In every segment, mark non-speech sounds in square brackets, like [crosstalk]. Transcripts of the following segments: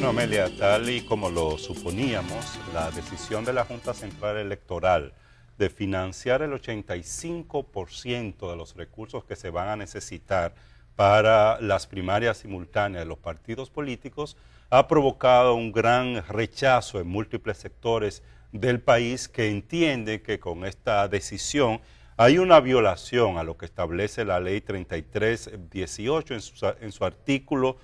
bueno, Amelia, tal y como lo suponíamos, la decisión de la Junta Central Electoral de financiar el 85% de los recursos que se van a necesitar para las primarias simultáneas de los partidos políticos ha provocado un gran rechazo en múltiples sectores del país que entiende que con esta decisión hay una violación a lo que establece la ley 3318 en su artículo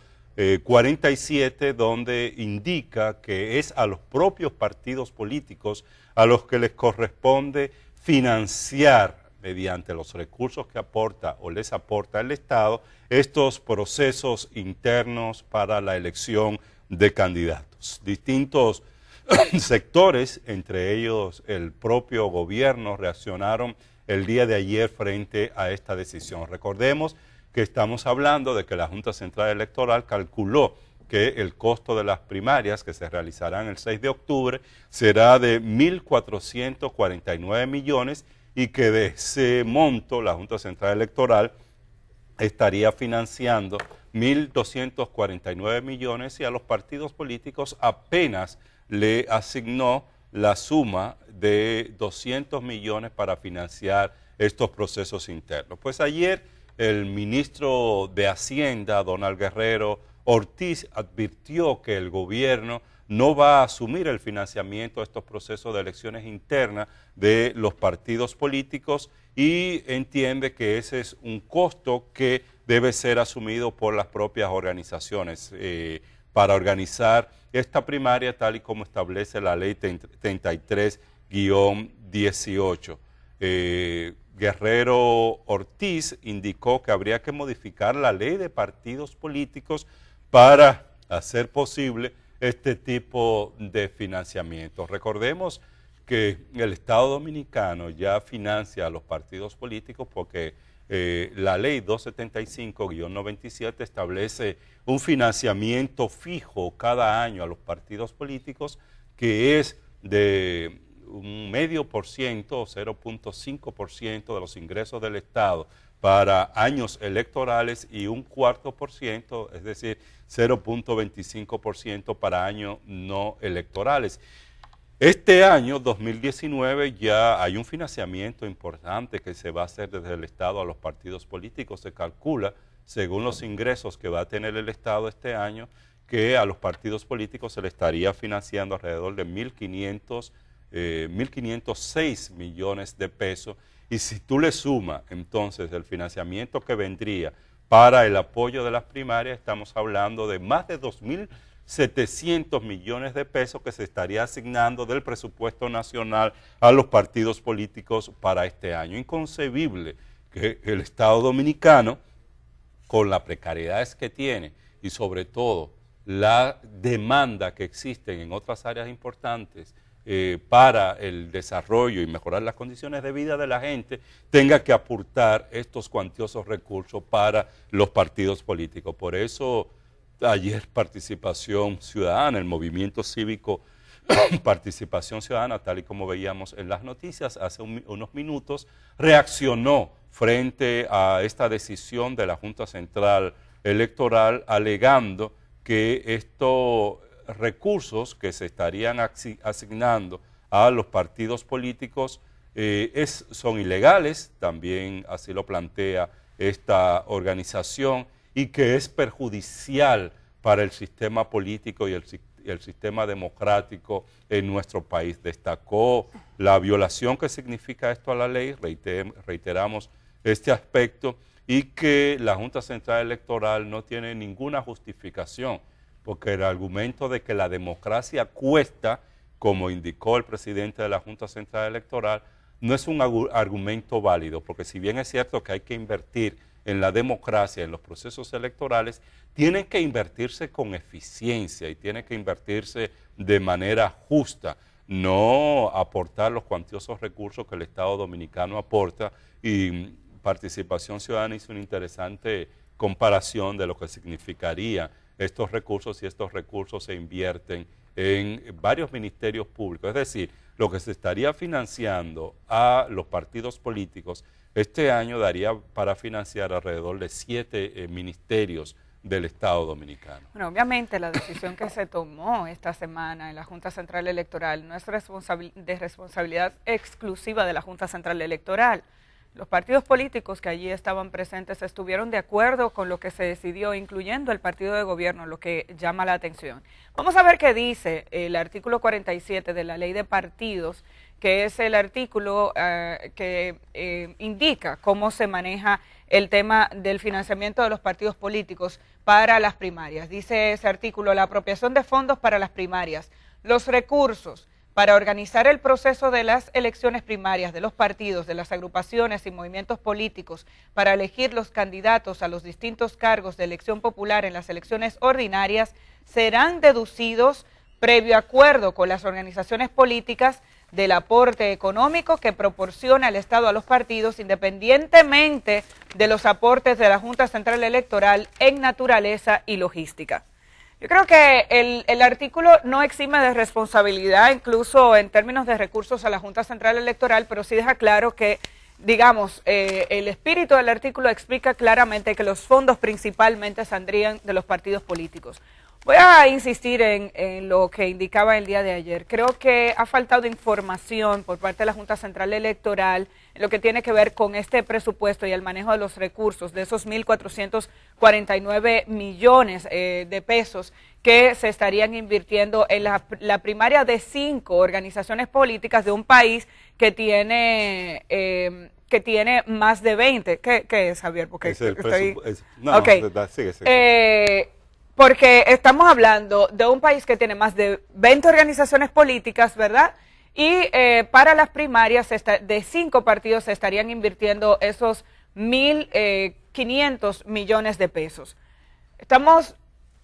47, eh, donde indica que es a los propios partidos políticos a los que les corresponde financiar mediante los recursos que aporta o les aporta el Estado estos procesos internos para la elección de candidatos. Distintos [coughs] sectores, entre ellos el propio gobierno, reaccionaron el día de ayer frente a esta decisión. Recordemos que estamos hablando de que la Junta Central Electoral calculó que el costo de las primarias que se realizarán el 6 de octubre será de 1.449 millones y que de ese monto la Junta Central Electoral estaría financiando 1.249 millones y a los partidos políticos apenas le asignó la suma de 200 millones para financiar estos procesos internos. Pues ayer el ministro de Hacienda, Donald Guerrero Ortiz, advirtió que el gobierno no va a asumir el financiamiento de estos procesos de elecciones internas de los partidos políticos y entiende que ese es un costo que debe ser asumido por las propias organizaciones eh, para organizar esta primaria tal y como establece la ley 33-18. Eh, Guerrero Ortiz indicó que habría que modificar la ley de partidos políticos para hacer posible este tipo de financiamiento. Recordemos que el Estado dominicano ya financia a los partidos políticos porque eh, la ley 275-97 establece un financiamiento fijo cada año a los partidos políticos que es de un medio por ciento o 0.5 por ciento de los ingresos del Estado para años electorales y un cuarto por ciento, es decir, 0.25 por ciento para años no electorales. Este año, 2019, ya hay un financiamiento importante que se va a hacer desde el Estado a los partidos políticos. Se calcula, según los ingresos que va a tener el Estado este año, que a los partidos políticos se le estaría financiando alrededor de 1.500 1.506 eh, millones de pesos. Y si tú le sumas entonces el financiamiento que vendría para el apoyo de las primarias, estamos hablando de más de 2.700 millones de pesos que se estaría asignando del presupuesto nacional a los partidos políticos para este año. Inconcebible que el Estado dominicano, con las precariedades que tiene y sobre todo la demanda que existen en otras áreas importantes, eh, para el desarrollo y mejorar las condiciones de vida de la gente, tenga que aportar estos cuantiosos recursos para los partidos políticos. Por eso ayer participación ciudadana, el movimiento cívico [coughs] participación ciudadana, tal y como veíamos en las noticias hace unos minutos, reaccionó frente a esta decisión de la Junta Central Electoral alegando que esto recursos que se estarían asignando a los partidos políticos eh, son ilegales, también así lo plantea esta organización, y que es perjudicial para el sistema político y el, sistema democrático en nuestro país. Destacó la violación que significa esto a la ley, reiteramos este aspecto, y que la Junta Central Electoral no tiene ninguna justificación porque el argumento de que la democracia cuesta, como indicó el presidente de la Junta Central Electoral, no es un argumento válido, porque si bien es cierto que hay que invertir en la democracia, en los procesos electorales, tienen que invertirse con eficiencia y tiene que invertirse de manera justa, no aportar los cuantiosos recursos que el Estado dominicano aporta y participación ciudadana hizo una interesante comparación de lo que significaría estos recursos y estos recursos se invierten en varios ministerios públicos. Es decir, lo que se estaría financiando a los partidos políticos este año daría para financiar alrededor de siete eh, ministerios del Estado dominicano. Bueno, obviamente la decisión que se tomó esta semana en la Junta Central Electoral no es de responsabilidad exclusiva de la Junta Central Electoral. Los partidos políticos que allí estaban presentes estuvieron de acuerdo con lo que se decidió, incluyendo el partido de gobierno, lo que llama la atención. Vamos a ver qué dice el artículo 47 de la ley de partidos, que es el artículo eh, que eh, indica cómo se maneja el tema del financiamiento de los partidos políticos para las primarias. Dice ese artículo, la apropiación de fondos para las primarias, los recursos para organizar el proceso de las elecciones primarias de los partidos, de las agrupaciones y movimientos políticos, para elegir los candidatos a los distintos cargos de elección popular en las elecciones ordinarias, serán deducidos previo acuerdo con las organizaciones políticas del aporte económico que proporciona el Estado a los partidos, independientemente de los aportes de la Junta Central Electoral en naturaleza y logística. Yo creo que el, el, artículo no exime de responsabilidad, incluso en términos de recursos a la Junta Central Electoral, pero sí deja claro que, digamos, eh, el espíritu del artículo explica claramente que los fondos principalmente saldrían de los partidos políticos. Voy a insistir en, en, lo que indicaba el día de ayer. Creo que ha faltado información por parte de la Junta Central Electoral en lo que tiene que ver con este presupuesto y el manejo de los recursos, de esos 1.449 millones eh, de pesos que se estarían invirtiendo en la, primaria de cinco organizaciones políticas de un país que tiene... Eh, que tiene más de 20. ¿Qué, es, Javier? Porque es el no, okay porque estamos hablando de un país que tiene más de 20 organizaciones políticas, ¿verdad? Y eh, para las primarias de cinco partidos se estarían invirtiendo esos 1.500 eh, millones de pesos. Estamos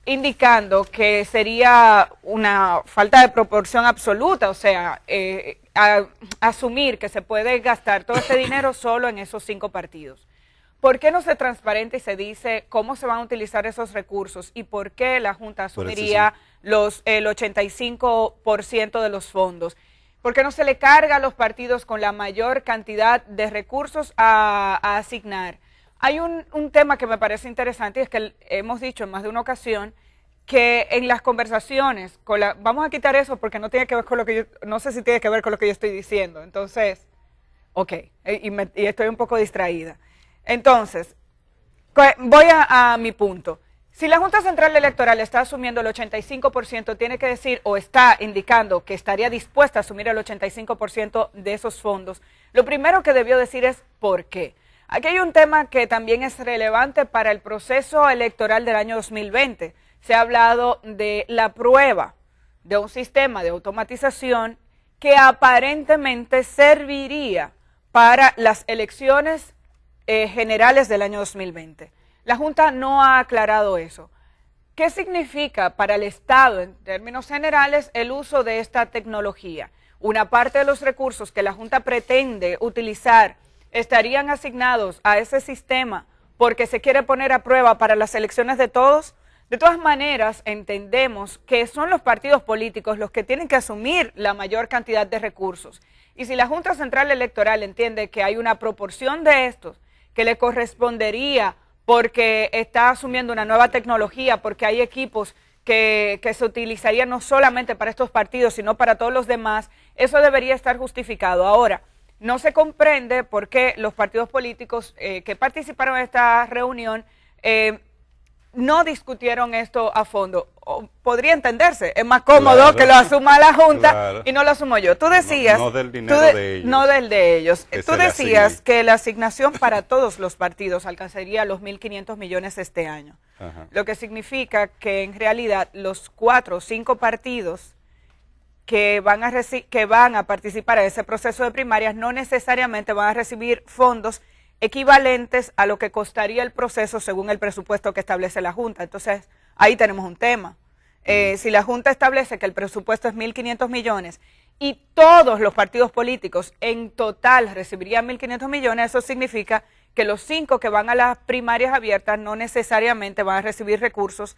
indicando que sería una falta de proporción absoluta, o sea, eh, asumir que se puede gastar todo ese dinero solo en esos cinco partidos. ¿Por qué no se transparente y se dice cómo se van a utilizar esos recursos y por qué la Junta asumiría el 85% de los fondos? ¿Por qué no se le carga a los partidos con la mayor cantidad de recursos a, asignar? Hay un, tema que me parece interesante y es que hemos dicho en más de una ocasión que en las conversaciones, vamos a quitar eso porque no tiene que ver con lo que yo, no sé si tiene que ver con lo que yo estoy diciendo, entonces, ok, y estoy un poco distraída. Entonces, voy a, mi punto. Si la Junta Central Electoral está asumiendo el 85%, tiene que decir o está indicando que estaría dispuesta a asumir el 85% de esos fondos. Lo primero que debió decir es por qué. Aquí hay un tema que también es relevante para el proceso electoral del año 2020. Se ha hablado de la prueba de un sistema de automatización que aparentemente serviría para las elecciones eh, generales del año 2020. La Junta no ha aclarado eso. ¿Qué significa para el Estado, en términos generales, el uso de esta tecnología? Una parte de los recursos que la Junta pretende utilizar estarían asignados a ese sistema porque se quiere poner a prueba para las elecciones de todos. De todas maneras, entendemos que son los partidos políticos los que tienen que asumir la mayor cantidad de recursos. Y si la Junta Central Electoral entiende que hay una proporción de estos que le correspondería porque está asumiendo una nueva tecnología, porque hay equipos que, se utilizarían no solamente para estos partidos, sino para todos los demás, eso debería estar justificado. Ahora, no se comprende por qué los partidos políticos eh, que participaron en esta reunión eh, no discutieron esto a fondo. podría entenderse, es más cómodo que lo asuma la Junta y no lo asumo yo. Tú decías... No, del dinero de, ellos. No del de ellos. tú decías que la asignación para todos los partidos alcanzaría los 1.500 millones este año. Lo que significa que en realidad los cuatro o cinco partidos que van, a que van a participar en ese proceso de primarias no necesariamente van a recibir fondos equivalentes a lo que costaría el proceso según el presupuesto que establece la Junta. Entonces, ahí tenemos un tema. Eh, mm. si la Junta establece que el presupuesto es 1.500 millones y todos los partidos políticos en total recibirían 1.500 millones, eso significa que los cinco que van a las primarias abiertas no necesariamente van a recibir recursos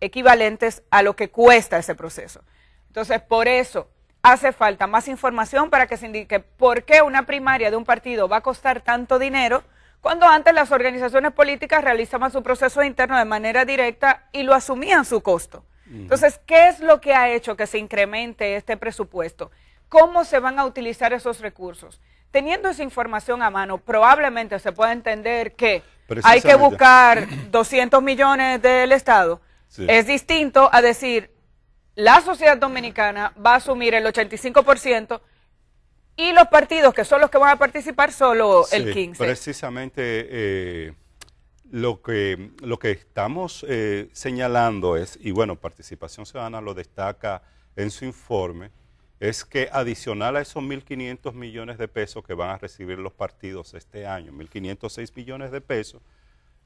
equivalentes a lo que cuesta ese proceso. Entonces, por eso, hace falta más información para que se indique por qué una primaria de un partido va a costar tanto dinero cuando antes las organizaciones políticas realizaban su proceso interno de manera directa y lo asumían su costo. Entonces, ¿qué es lo que ha hecho que se incremente este presupuesto? ¿Cómo se van a utilizar esos recursos? Teniendo esa información a mano, probablemente se pueda entender que hay que buscar 200 millones del Estado. Es distinto a decir, la sociedad dominicana va a asumir el 85% y los partidos que son los que van a participar solo el 15%. Precisamente eh, lo, que, lo que estamos eh, señalando es, y bueno, Participación Ciudadana lo destaca en su informe, es que adicional a esos 1.500 millones de pesos que van a recibir los partidos este año, 1.506 millones de pesos,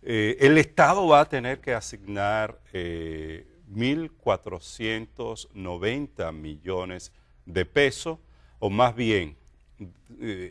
eh, el Estado va a tener que asignar eh, 1.490 millones de pesos, o más bien 1.200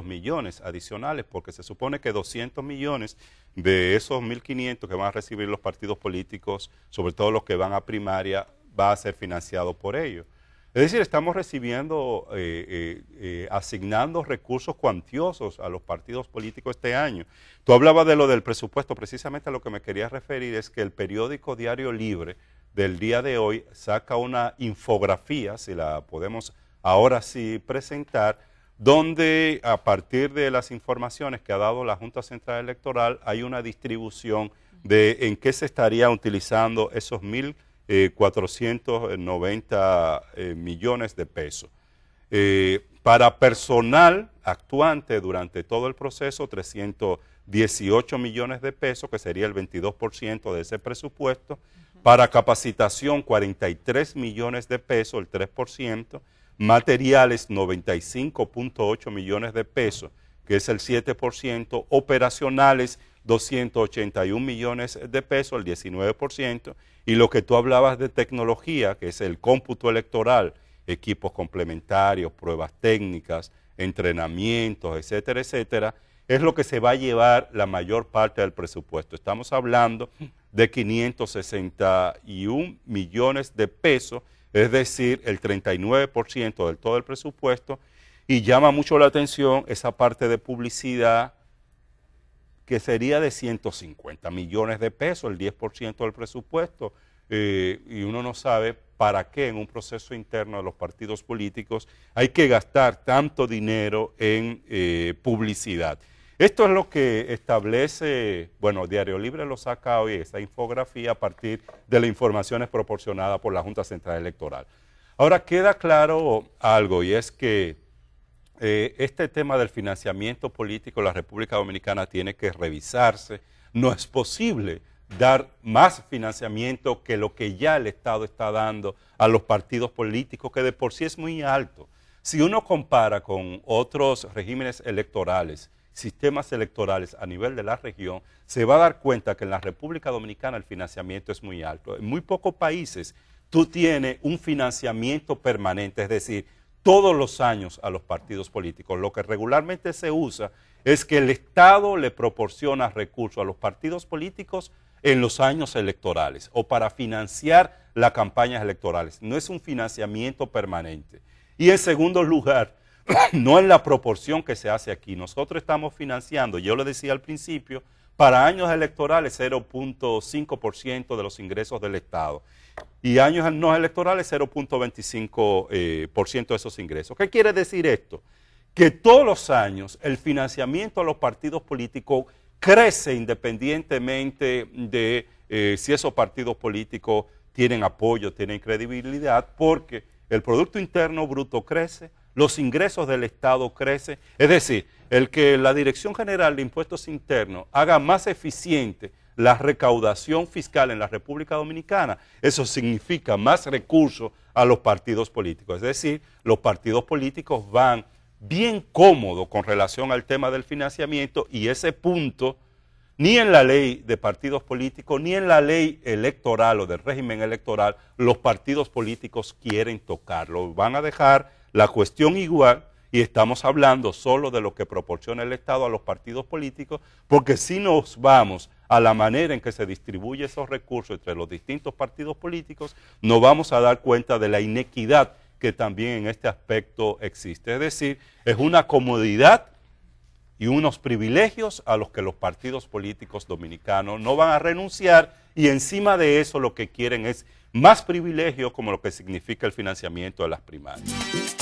eh, millones adicionales, porque se supone que 200 millones de esos 1.500 que van a recibir los partidos políticos, sobre todo los que van a primaria, va a ser financiado por ellos. Es decir, estamos recibiendo, eh, eh, eh, asignando recursos cuantiosos a los partidos políticos este año. Tú hablabas de lo del presupuesto, precisamente a lo que me quería referir es que el periódico Diario Libre del día de hoy saca una infografía, si la podemos ahora sí presentar, donde a partir de las informaciones que ha dado la Junta Central Electoral hay una distribución de en qué se estaría utilizando esos mil 490 eh, eh, millones de pesos. Eh, para personal actuante durante todo el proceso, 318 millones de pesos, que sería el 22% de ese presupuesto. Para capacitación, 43 millones de pesos, el 3%. Materiales, 95.8 millones de pesos, que es el 7%. Operacionales, 281 millones de pesos, el 19%, y lo que tú hablabas de tecnología, que es el cómputo electoral, equipos complementarios, pruebas técnicas, entrenamientos, etcétera, etcétera, es lo que se va a llevar la mayor parte del presupuesto. Estamos hablando de 561 millones de pesos, es decir, el 39% del todo el presupuesto, y llama mucho la atención esa parte de publicidad, que sería de 150 millones de pesos, el 10% del presupuesto, eh, y uno no sabe para qué en un proceso interno de los partidos políticos hay que gastar tanto dinero en eh, publicidad. Esto es lo que establece, bueno, Diario Libre lo saca hoy, esta infografía a partir de las informaciones proporcionadas por la Junta Central Electoral. Ahora queda claro algo y es que eh, este tema del financiamiento político en la República Dominicana tiene que revisarse. No es posible dar más financiamiento que lo que ya el Estado está dando a los partidos políticos, que de por sí es muy alto. Si uno compara con otros regímenes electorales, sistemas electorales a nivel de la región, se va a dar cuenta que en la República Dominicana el financiamiento es muy alto. En muy pocos países tú tienes un financiamiento permanente, es decir, todos los años a los partidos políticos. Lo que regularmente se usa es que el Estado le proporciona recursos a los partidos políticos en los años electorales o para financiar las campañas electorales. No es un financiamiento permanente. Y en segundo lugar, [clears throat] no es la proporción que se hace aquí. Nosotros estamos financiando, yo lo decía al principio, para años electorales 0.5% de los ingresos del Estado y años no electorales 0.25% eh, de esos ingresos. ¿Qué quiere decir esto? Que todos los años el financiamiento a los partidos políticos crece independientemente de eh, si esos partidos políticos tienen apoyo, tienen credibilidad, porque el Producto Interno Bruto crece, los ingresos del Estado crecen, es decir, el que la Dirección General de Impuestos Internos haga más eficiente la recaudación fiscal en la República Dominicana. Eso significa más recursos a los partidos políticos. Es decir, los partidos políticos van bien cómodos con relación al tema del financiamiento y ese punto ni en la ley de partidos políticos, ni en la ley electoral o del régimen electoral, los partidos políticos quieren tocarlo. Van a dejar la cuestión igual y estamos hablando solo de lo que proporciona el Estado a los partidos políticos, porque si nos vamos a la manera en que se distribuye esos recursos entre los distintos partidos políticos, no vamos a dar cuenta de la inequidad que también en este aspecto existe. Es decir, es una comodidad y unos privilegios a los que los partidos políticos dominicanos no van a renunciar y encima de eso lo que quieren es más privilegios como lo que significa el financiamiento de las primarias.